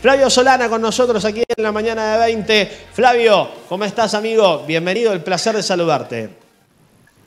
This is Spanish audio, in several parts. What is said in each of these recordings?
Flavio Solana con nosotros aquí en la mañana de 20. Flavio, ¿cómo estás, amigo? Bienvenido, el placer de saludarte.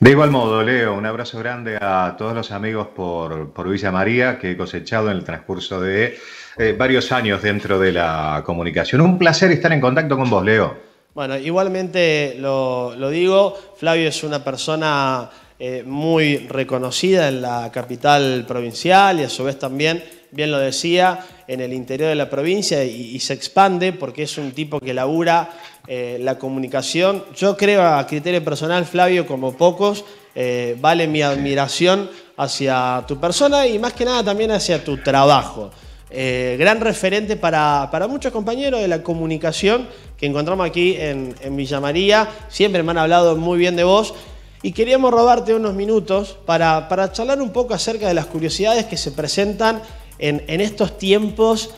De igual modo, Leo, un abrazo grande a todos los amigos por, por Villa María que he cosechado en el transcurso de eh, varios años dentro de la comunicación. Un placer estar en contacto con vos, Leo. Bueno, igualmente lo, digo, Flavio es una persona eh, muy reconocida en la capital provincial y a su vez también, bien lo decía, en el interior de la provincia y, se expande porque es un tipo que labura eh, la comunicación. Yo creo a criterio personal, Flavio, como pocos, eh, vale mi admiración hacia tu persona y más que nada también hacia tu trabajo. Eh, gran referente para, muchos compañeros de la comunicación que encontramos aquí en, en Villa María. Siempre me han hablado muy bien de vos. Y queríamos robarte unos minutos para, para charlar un poco acerca de las curiosidades que se presentan en, estos tiempos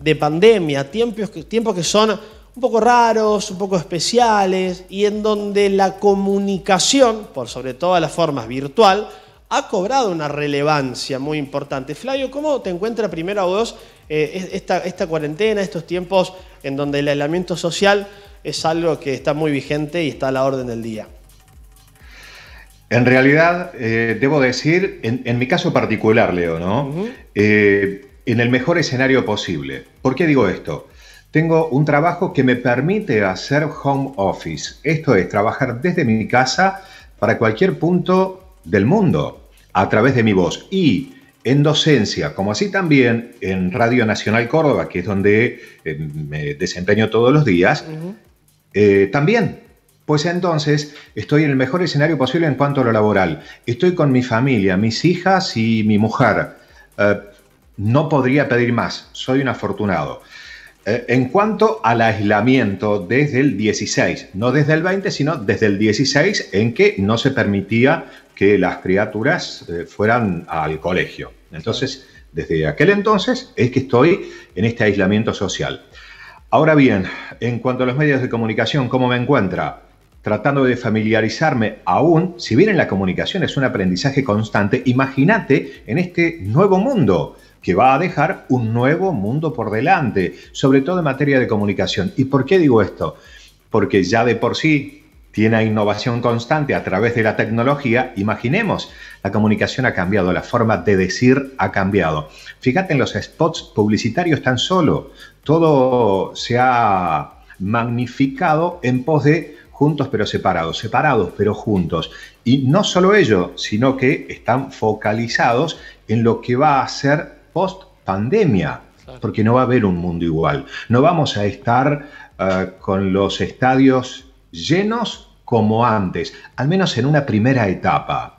de pandemia, tiempos, que son un poco raros, un poco especiales, y en donde la comunicación, por sobre todas las formas virtual, ha cobrado una relevancia muy importante. Flavio, ¿cómo te encuentra primero a vos eh, esta, cuarentena, estos tiempos en donde el aislamiento social es algo que está muy vigente y está a la orden del día? En realidad, eh, debo decir, en, mi caso particular, Leo, ¿no? Eh, en el mejor escenario posible. ¿Por qué digo esto? Tengo un trabajo que me permite hacer home office, esto es, trabajar desde mi casa para cualquier punto del mundo a través de mi voz. Y en docencia, como así también en Radio Nacional Córdoba, que es donde eh, me desempeño todos los días, también pues entonces estoy en el mejor escenario posible en cuanto a lo laboral. Estoy con mi familia, mis hijas y mi mujer. Eh, no podría pedir más, soy un afortunado. Eh, en cuanto al aislamiento desde el 16, no desde el 20, sino desde el 16 en que no se permitía que las criaturas eh, fueran al colegio. Entonces, desde aquel entonces es que estoy en este aislamiento social. Ahora bien, en cuanto a los medios de comunicación, ¿cómo me encuentra? tratando de familiarizarme aún, si bien en la comunicación es un aprendizaje constante, imagínate en este nuevo mundo que va a dejar un nuevo mundo por delante, sobre todo en materia de comunicación. ¿Y por qué digo esto? Porque ya de por sí tiene innovación constante a través de la tecnología. Imaginemos, la comunicación ha cambiado, la forma de decir ha cambiado. Fíjate en los spots publicitarios tan solo, todo se ha magnificado en pos de juntos pero separados, separados pero juntos. Y no solo ello, sino que están focalizados en lo que va a ser post pandemia, porque no va a haber un mundo igual. No vamos a estar eh, con los estadios llenos como antes, al menos en una primera etapa.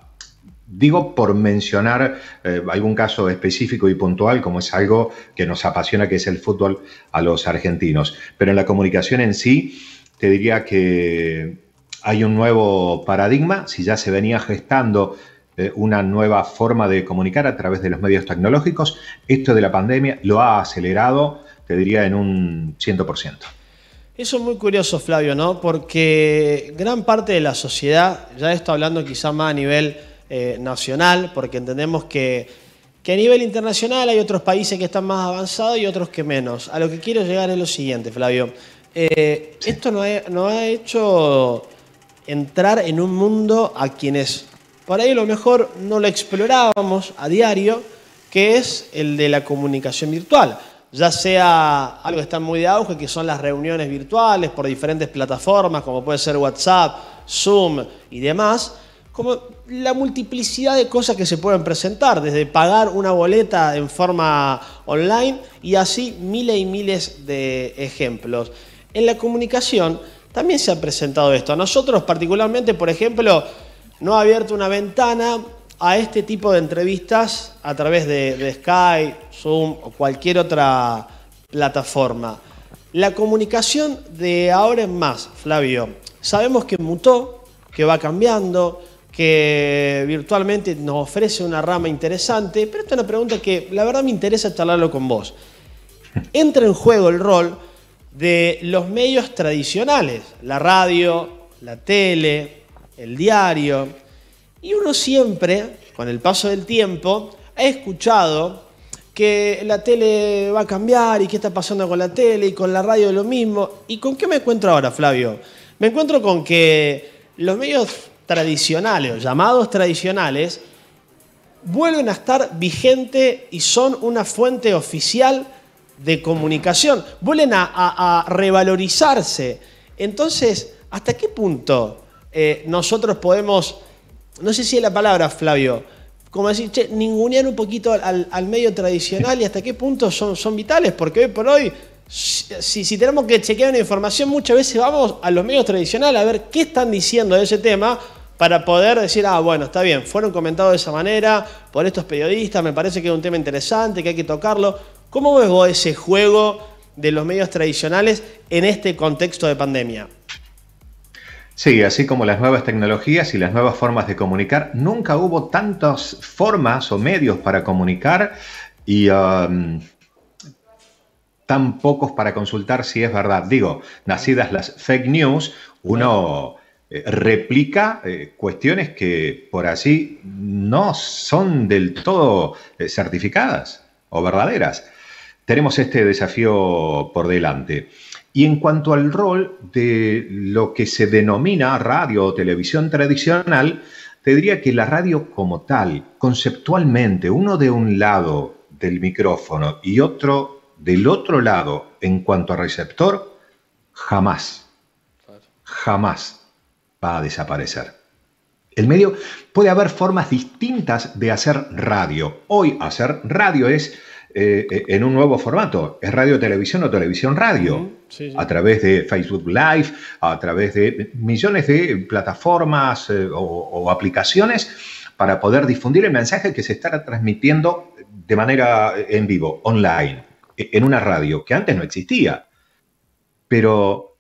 Digo por mencionar eh, algún caso específico y puntual, como es algo que nos apasiona, que es el fútbol a los argentinos. Pero en la comunicación en sí, te diría que hay un nuevo paradigma, si ya se venía gestando eh, una nueva forma de comunicar a través de los medios tecnológicos, esto de la pandemia lo ha acelerado, te diría, en un 100%. Eso es muy curioso, Flavio, ¿no? Porque gran parte de la sociedad, ya está hablando quizá más a nivel eh, nacional, porque entendemos que, que, a nivel internacional hay otros países que están más avanzados y otros que menos. A lo que quiero llegar es lo siguiente, Flavio. Eh, esto nos ha, nos ha hecho entrar en un mundo a quienes por ahí a lo mejor no lo explorábamos a diario, que es el de la comunicación virtual. Ya sea algo que está muy de auge, que son las reuniones virtuales por diferentes plataformas, como puede ser WhatsApp, Zoom y demás, como la multiplicidad de cosas que se pueden presentar, desde pagar una boleta en forma online y así miles y miles de ejemplos. En la comunicación también se ha presentado esto. A nosotros particularmente, por ejemplo, no ha abierto una ventana a este tipo de entrevistas a través de, de Skype, Zoom o cualquier otra plataforma. La comunicación de ahora es más, Flavio, sabemos que mutó, que va cambiando, que virtualmente nos ofrece una rama interesante, pero esta es una pregunta que la verdad me interesa charlarlo con vos. ¿Entra en juego el rol de los medios tradicionales, la radio, la tele, el diario, y uno siempre, con el paso del tiempo, ha escuchado que la tele va a cambiar y qué está pasando con la tele y con la radio lo mismo. ¿Y con qué me encuentro ahora, Flavio? Me encuentro con que los medios tradicionales llamados tradicionales vuelven a estar vigentes y son una fuente oficial de comunicación, vuelven a, revalorizarse. Entonces, ¿hasta qué punto eh, nosotros podemos, no sé si es la palabra, Flavio, como decir, che, ningunear un poquito al, medio tradicional y hasta qué punto son, son vitales? Porque hoy por hoy si, si, tenemos que chequear una información, muchas veces vamos a los medios tradicionales a ver qué están diciendo de ese tema para poder decir, ah, bueno, está bien, fueron comentados de esa manera por estos periodistas, me parece que es un tema interesante, que hay que tocarlo. ¿Cómo ves ese juego de los medios tradicionales en este contexto de pandemia? Sí, así como las nuevas tecnologías y las nuevas formas de comunicar, nunca hubo tantas formas o medios para comunicar y um, tan pocos para consultar si es verdad. Digo, nacidas las fake news, uno eh, replica eh, cuestiones que por así no son del todo eh, certificadas o verdaderas tenemos este desafío por delante. Y en cuanto al rol de lo que se denomina radio o televisión tradicional, te diría que la radio como tal, conceptualmente, uno de un lado del micrófono y otro del otro lado en cuanto a receptor, jamás, jamás va a desaparecer. El medio puede haber formas distintas de hacer radio. Hoy hacer radio es eh, eh, en un nuevo formato. Es radio televisión o televisión radio. A través de Facebook Live, a través de millones de plataformas eh, o, o, aplicaciones para poder difundir el mensaje que se estará transmitiendo de manera en vivo, online, e, en una radio que antes no existía. Pero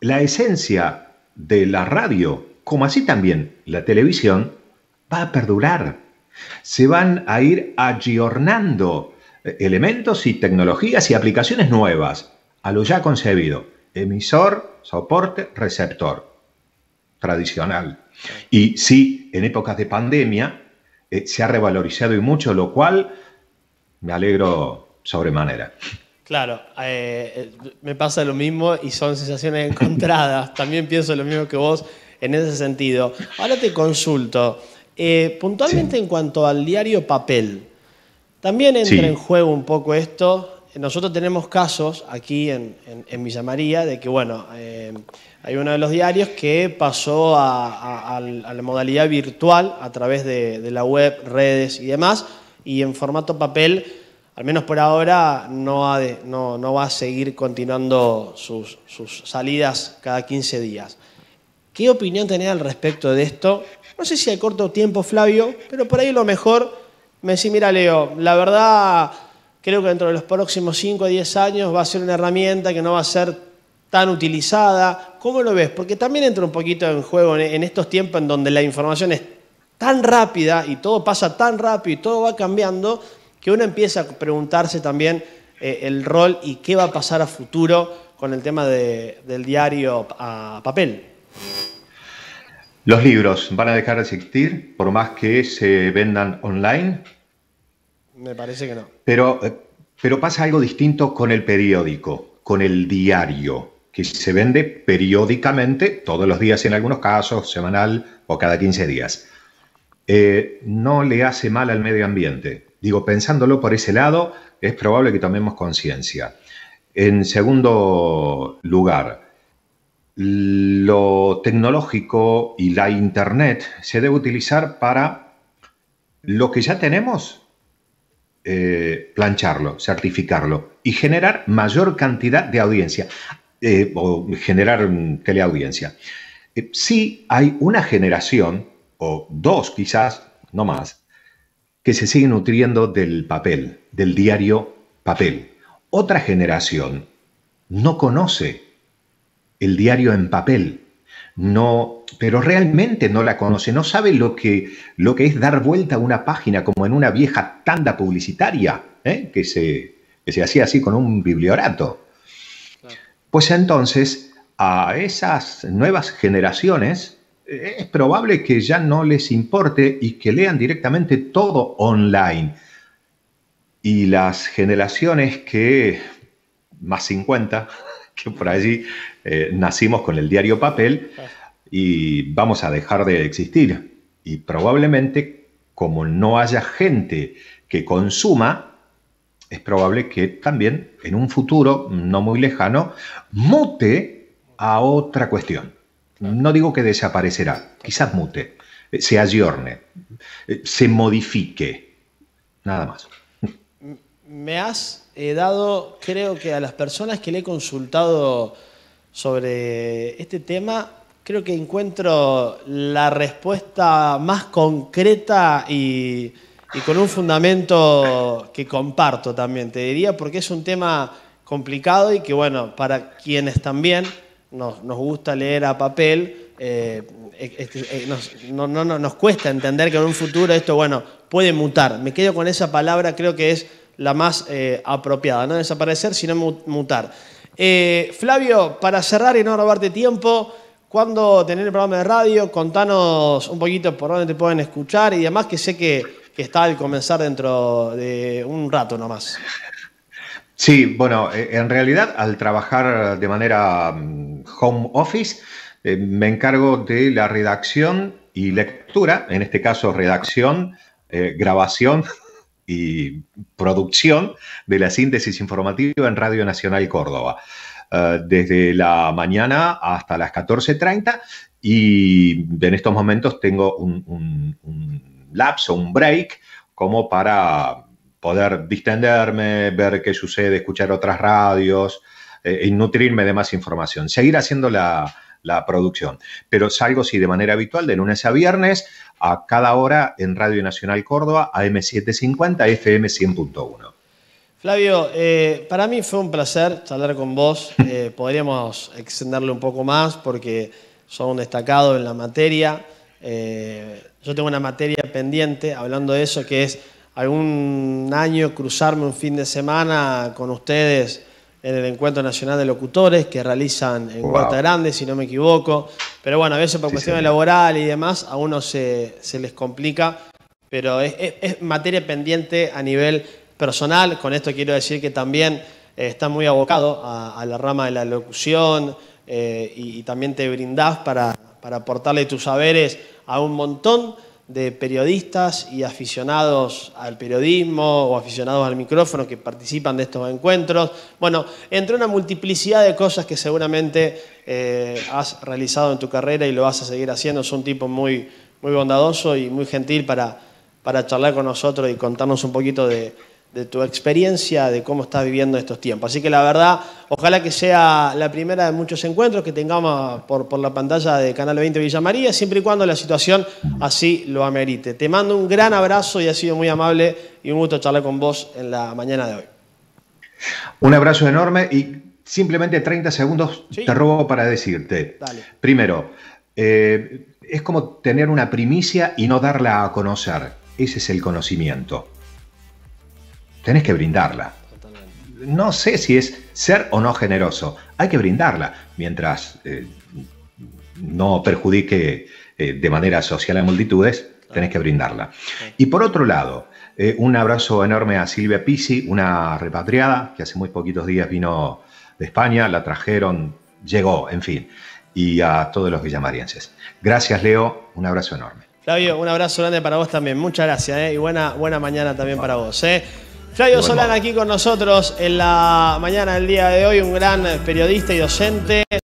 la esencia de la radio, como así también la televisión, va a perdurar se van a ir ayornando eh, elementos y tecnologías y aplicaciones nuevas a lo ya concebido. Emisor, soporte, receptor. Tradicional. Y sí, en épocas de pandemia eh, se ha revalorizado y mucho, lo cual me alegro sobremanera. Claro, eh, me pasa lo mismo y son sensaciones encontradas. También pienso lo mismo que vos en ese sentido. Ahora te consulto. Eh, puntualmente en cuanto al diario papel, también entra en juego un poco esto. Nosotros tenemos casos aquí en, en, Villa María de que, bueno, eh, hay uno de los diarios que pasó a, la modalidad virtual a través de, la web, redes y demás, y en formato papel, al menos por ahora, no, va a seguir continuando sus, sus salidas cada 15 días. ¿Qué opinión tenés al respecto de esto? No sé si hay corto tiempo, Flavio, pero por ahí lo mejor me decís, mira, Leo, la verdad creo que dentro de los próximos 5 o 10 años va a ser una herramienta que no va a ser tan utilizada. ¿Cómo lo ves? Porque también entra un poquito en juego en estos tiempos en donde la información es tan rápida y todo pasa tan rápido y todo va cambiando que uno empieza a preguntarse también eh, el rol y qué va a pasar a futuro con el tema del diario a papel. ¿Los libros van a dejar de existir por más que se vendan online? Me parece que no. Eh, pero, pasa algo distinto con el periódico, con el diario, que se vende periódicamente, todos los días en algunos casos, semanal o cada 15 días. Eh, no le hace mal al medio ambiente. Digo, pensándolo por ese lado, es probable que tomemos conciencia. En segundo lugar, lo tecnológico y la Internet se debe utilizar para lo que ya tenemos, eh, plancharlo, certificarlo y generar mayor cantidad de audiencia eh, o generar teleaudiencia. Si eh, sí hay una generación, o dos quizás, no más, que se sigue nutriendo del papel, del diario papel. Otra generación no conoce el diario en papel. No, pero realmente no la conoce, no sabe lo que, lo que es dar vuelta a una página como en una vieja tanda publicitaria ¿eh? que se, se hacía así con un bibliorato. Pues entonces a esas nuevas generaciones eh, es probable que ya no les importe y que lean directamente todo online. Y las generaciones que más 50, que por allí eh, nacimos con el diario papel y vamos a dejar de existir. Y probablemente, como no haya gente que consuma, es probable que también en un futuro no muy lejano mute a otra cuestión. No digo que desaparecerá, quizás mute, eh, se ayorne, eh, se modifique, nada más me has eh, dado, creo que a las personas que le he consultado sobre este tema, creo que encuentro la respuesta más concreta y, con un fundamento que comparto también, te diría, porque es un tema complicado y que, bueno, para quienes también nos, gusta leer a papel, eh, nos, no, nos cuesta entender que en un futuro esto, bueno, puede mutar. Me quedo con esa palabra, creo que es la más eh, apropiada, no desaparecer, sino mutar. Eh, Flavio, para cerrar y no robarte tiempo, ¿cuándo tener el programa de radio? Contanos un poquito por dónde te pueden escuchar y además que sé que, está al comenzar dentro de un rato nomás. Sí, bueno, eh, en realidad al trabajar de manera mm, home office, me encargo de la redacción y lectura, en este caso redacción, grabación y producción de la síntesis informativa en Radio Nacional Córdoba, eh, desde la mañana hasta las 14.30 y en estos momentos tengo un, lapso, un break, como para poder distenderme, ver qué sucede, escuchar otras radios eh, y nutrirme de más información. Seguir haciendo la, la producción. Pero salgo, sí, de manera habitual, de lunes a viernes, a cada hora en Radio Nacional Córdoba, AM750, FM 100.1. Flavio, eh, para mí fue un placer hablar con vos. Eh, podríamos extenderle un poco más porque son un destacado en la materia. Eh, yo tengo una materia pendiente hablando de eso, que es algún año cruzarme un fin de semana con ustedes en el Encuentro Nacional de Locutores que realizan en wow. Grande, si no me equivoco. Pero bueno, a veces por cuestiones laborales y demás, a uno se, se les complica, pero es, materia pendiente a nivel personal. Con esto quiero decir que también eh, está muy abocado a, la rama de la locución eh, y, también te brindás para, para aportarle tus saberes a un montón de periodistas y aficionados al periodismo o aficionados al micrófono que participan de estos encuentros. Bueno, entre una multiplicidad de cosas que seguramente eh, has realizado en tu carrera y lo vas a seguir haciendo. Es un tipo muy, muy bondadoso y muy gentil para, para charlar con nosotros y contarnos un poquito de, de tu experiencia, de cómo estás viviendo estos tiempos. Así que la verdad, ojalá que sea la primera de muchos encuentros que tengamos por, la pantalla de Canal 20 Villa María, siempre y cuando la situación así lo amerite. Te mando un gran abrazo y ha sido muy amable y un gusto charlar con vos en la mañana de hoy. Un abrazo enorme y simplemente 30 segundos te robo para decirte. Primero, eh, es como tener una primicia y no darla a conocer. Ese es el conocimiento tenés que brindarla. No sé si es ser o no generoso, hay que brindarla mientras eh, no perjudique eh, de manera social a multitudes, tenés que brindarla. Y por otro lado, eh, un abrazo enorme a Silvia Pisi, una repatriada que hace muy poquitos días vino de España, la trajeron, llegó, en fin, y a todos los villamarienses. Gracias, Leo, un abrazo enorme. Flavio, un abrazo grande para vos también. Muchas gracias ¿eh? y buena, buena mañana también para vos. ¿eh? Flavio bueno, Solán aquí con nosotros en la mañana del día de hoy, un gran periodista y docente.